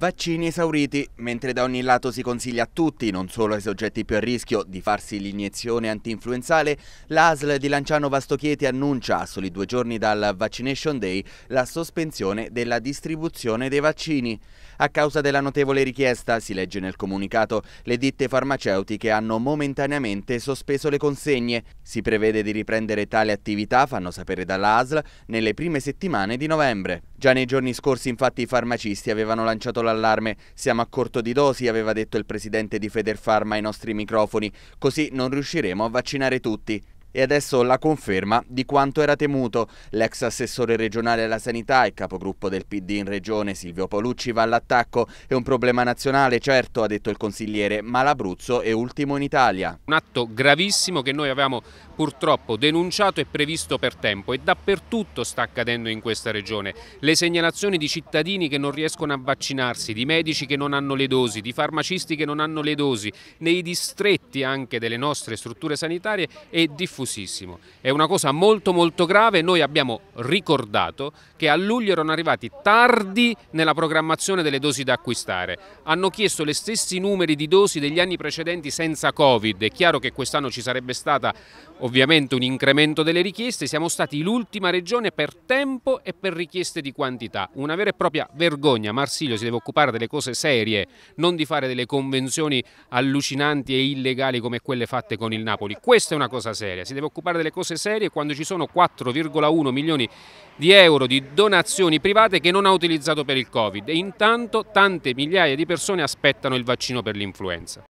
Vaccini esauriti, mentre da ogni lato si consiglia a tutti, non solo ai soggetti più a rischio, di farsi l'iniezione anti-influenzale, l'ASL di Lanciano Vastochieti annuncia, a soli due giorni dal Vaccination Day, la sospensione della distribuzione dei vaccini. A causa della notevole richiesta, si legge nel comunicato, le ditte farmaceutiche hanno momentaneamente sospeso le consegne. Si prevede di riprendere tale attività, fanno sapere dall'ASL, nelle prime settimane di novembre. Già nei giorni scorsi infatti i farmacisti avevano lanciato l'allarme siamo a corto di dosi, aveva detto il presidente di Federpharma ai nostri microfoni, così non riusciremo a vaccinare tutti. E adesso la conferma di quanto era temuto. L'ex assessore regionale alla sanità e capogruppo del PD in regione Silvio Polucci va all'attacco. È un problema nazionale, certo, ha detto il consigliere, ma l'Abruzzo è ultimo in Italia. Un atto gravissimo che noi avevamo purtroppo denunciato e previsto per tempo e dappertutto sta accadendo in questa regione. Le segnalazioni di cittadini che non riescono a vaccinarsi, di medici che non hanno le dosi, di farmacisti che non hanno le dosi, nei distretti anche delle nostre strutture sanitarie è diffusissimo. È una cosa molto molto grave, noi abbiamo ricordato che a luglio erano arrivati tardi nella programmazione delle dosi da acquistare. Hanno chiesto le stessi numeri di dosi degli anni precedenti senza Covid. È chiaro che quest'anno ci sarebbe stata ovviamente Ovviamente un incremento delle richieste, siamo stati l'ultima regione per tempo e per richieste di quantità. Una vera e propria vergogna, Marsilio si deve occupare delle cose serie, non di fare delle convenzioni allucinanti e illegali come quelle fatte con il Napoli. Questa è una cosa seria, si deve occupare delle cose serie quando ci sono 4,1 milioni di euro di donazioni private che non ha utilizzato per il Covid e intanto tante migliaia di persone aspettano il vaccino per l'influenza.